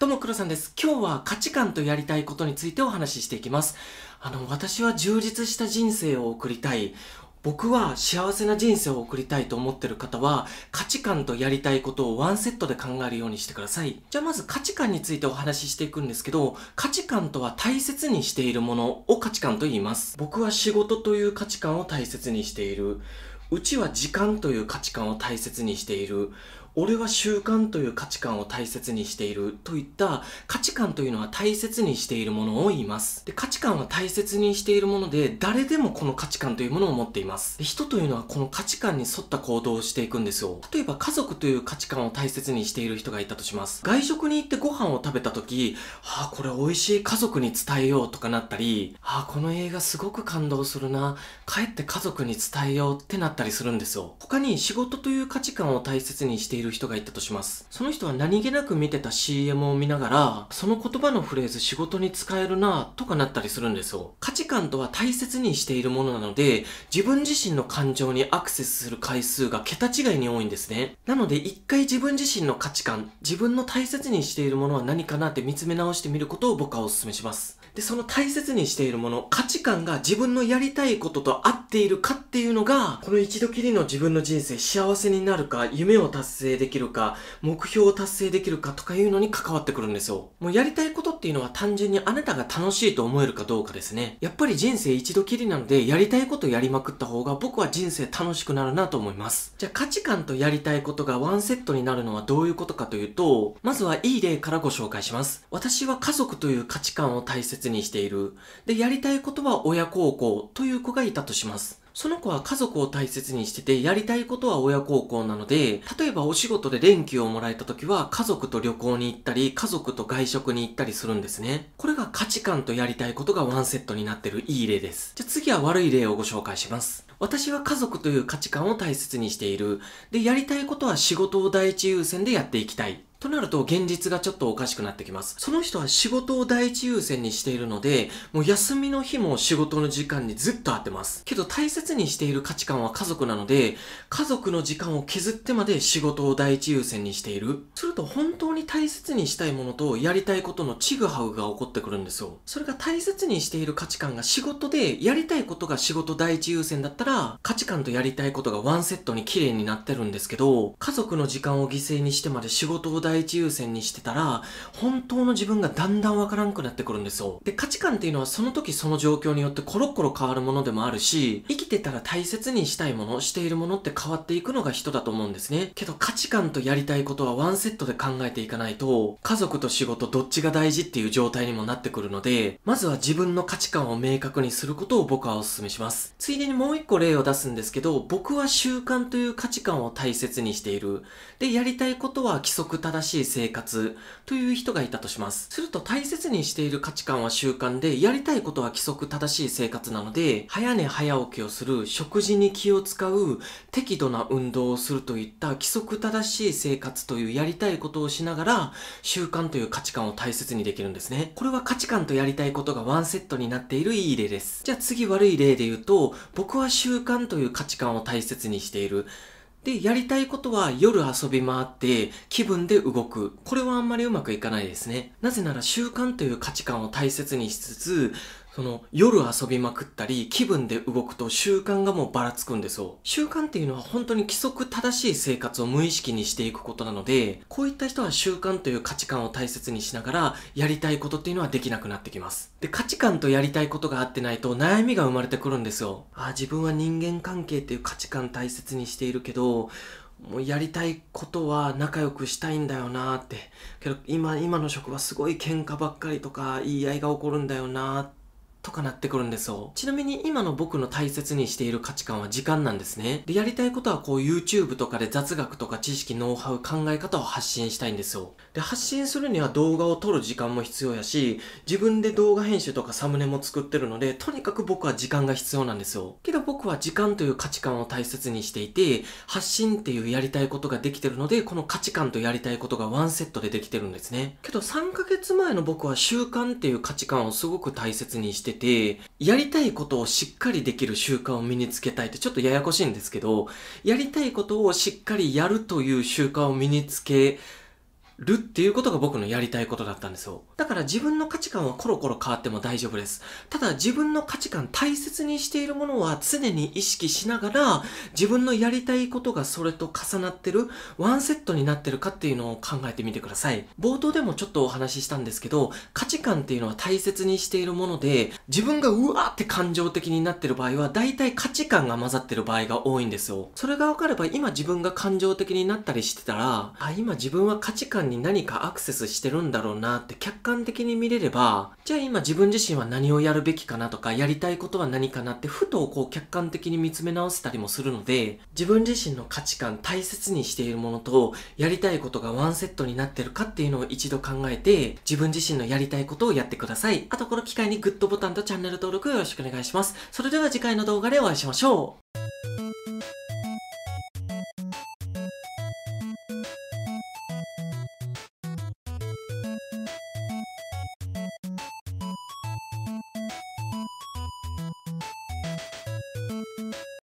どうも黒さんです。今日は価値観とやりたいことについてお話ししていきます。あの、私は充実した人生を送りたい。僕は幸せな人生を送りたいと思ってる方は価値観とやりたいことをワンセットで考えるようにしてください。じゃあまず価値観についてお話ししていくんですけど価値観とは大切にしているものを価値観と言います。僕は仕事という価値観を大切にしている。うちは時間という価値観を大切にしている。俺は習慣という価値観を大切にしているといった価値観というのは大切にしているものを言います。で価値観は大切にしているもので誰でもこの価値観というものを持っています。で人というのはこの価値観に沿った行動をしていくんですよ。例えば家族という価値観を大切にしている人がいたとします。外食に行ってご飯を食べた時、はあ、これ美味しい家族に伝えようとかなったり、はあ、この映画すごく感動するな、帰って家族に伝えようってなったりするんですよ。他に仕事という価値観を大切にしているる人がいたとします。その人は何気なく見てた CM を見ながら、その言葉のフレーズ仕事に使えるなとかなったりするんですよ。価値観とは大切にしているものなので、自分自身の感情にアクセスする回数が桁違いに多いんですね。なので一回自分自身の価値観、自分の大切にしているものは何かなって見つめ直してみることを僕はお勧めします。で、その大切にしているもの、価値観が自分のやりたいことと合っているかっていうのが、この一度きりの自分の人生幸せになるか、夢を達成成できるか、目標を達成できるかとかいうのに関わってくるんですよ。もうやりたいことっていうのは単純にあなたが楽しいと思えるかどうかですね。やっぱり人生一度きりなので、やりたいことやりまくった方が僕は人生楽しくなるなと思います。じゃあ価値観とやりたいことがワンセットになるのはどういうことかというと、まずはいい例からご紹介します。私は家族という価値観を大切にしている。で、やりたいことは親孝行という子がいたとします。その子は家族を大切にしてて、やりたいことは親孝行なので、例えばお仕事で連休をもらえた時は、家族と旅行に行ったり、家族と外食に行ったりするんですね。これが価値観とやりたいことがワンセットになってるいい例です。じゃあ次は悪い例をご紹介します。私は家族という価値観を大切にしている。で、やりたいことは仕事を第一優先でやっていきたい。となると現実がちょっとおかしくなってきます。その人は仕事を第一優先にしているので、もう休みの日も仕事の時間にずっと合ってます。けど大切にしている価値観は家族なので、家族の時間を削ってまで仕事を第一優先にしている。すると本当に大切にしたいものとやりたいことのちぐはぐが起こってくるんですよ。それが大切にしている価値観が仕事で、やりたいことが仕事第一優先だったらから価値観とやりたいことがワンセットに綺麗になってるんですけど、家族の時間を犠牲にしてまで仕事を第一優先にしてたら、本当の自分がだんだんわからんくなってくるんですよ。で、価値観っていうのはその時その状況によってコロコロ変わるものでもあるし、生きてたら大切にしたいもの、しているものって変わっていくのが人だと思うんですね。けど価値観とやりたいことはワンセットで考えていかないと、家族と仕事どっちが大事っていう状態にもなってくるので、まずは自分の価値観を明確にすることを僕はお勧めします。ついでにもう一個の例を出すんですけど、僕は習慣という価値観を大切にしている。で、やりたいことは規則正しい生活という人がいたとします。すると大切にしている価値観は習慣で、やりたいことは規則正しい生活なので、早寝早起きをする、食事に気を使う、適度な運動をするといった規則正しい生活というやりたいことをしながら、習慣という価値観を大切にできるんですね。これは価値観とやりたいことがワンセットになっているいい例です。じゃあ次悪い例で言うと、僕は習習慣という価値観を大切にしている。で、やりたいことは夜遊び回って気分で動く。これはあんまりうまくいかないですね。なぜなら習慣という価値観を大切にしつつ、その夜遊びまくったり気分で動くと習慣がもうばらつくんですよ。習慣っていうのは本当に規則正しい生活を無意識にしていくことなので、こういった人は習慣という価値観を大切にしながらやりたいことっていうのはできなくなってきます。で、価値観とやりたいことが合ってないと悩みが生まれてくるんですよ。あ、自分は人間関係っていう価値観大切にしているけど、もうやりたいことは仲良くしたいんだよなって。けど今、今の職場すごい喧嘩ばっかりとか言い合いが起こるんだよなって。とかなってくるんですよ。ちなみに今の僕の大切にしている価値観は時間なんですね。で、やりたいことはこう YouTube とかで雑学とか知識、ノウハウ、考え方を発信したいんですよ。で、発信するには動画を撮る時間も必要やし、自分で動画編集とかサムネも作ってるので、とにかく僕は時間が必要なんですよ。けど僕は時間という価値観を大切にしていて、発信っていうやりたいことができてるので、この価値観とやりたいことがワンセットでできてるんですね。けど3ヶ月前の僕は習慣っていう価値観をすごく大切にしてて、て、やりたいことをしっかりできる習慣を身につけたいってちょっとややこしいんですけど、やりたいことをしっかりやるという習慣を身につけるっていうことが僕のやりたいことだったんですよ。だから自分の価値観はコロコロ変わっても大丈夫です。ただ自分の価値観大切にしているものは常に意識しながら自分のやりたいことがそれと重なってるワンセットになってるかっていうのを考えてみてください。冒頭でもちょっとお話ししたんですけど価値観っていうのは大切にしているもので自分がうわーって感情的になってる場合は大体価値観が混ざってる場合が多いんですよ。それが分かれば今自分が感情的になったりしてたらあ今自分は価値観に何かアクセスしてるんだろうなって客観的に見れれば、じゃあ今自分自身は何をやるべきかなとか、やりたいことは何かなって、ふとこう客観的に見つめ直せたりもするので、自分自身の価値観、大切にしているものと、やりたいことがワンセットになってるかっていうのを一度考えて、自分自身のやりたいことをやってください。あとこの機会にグッドボタンとチャンネル登録よろしくお願いします。それでは次回の動画でお会いしましょう。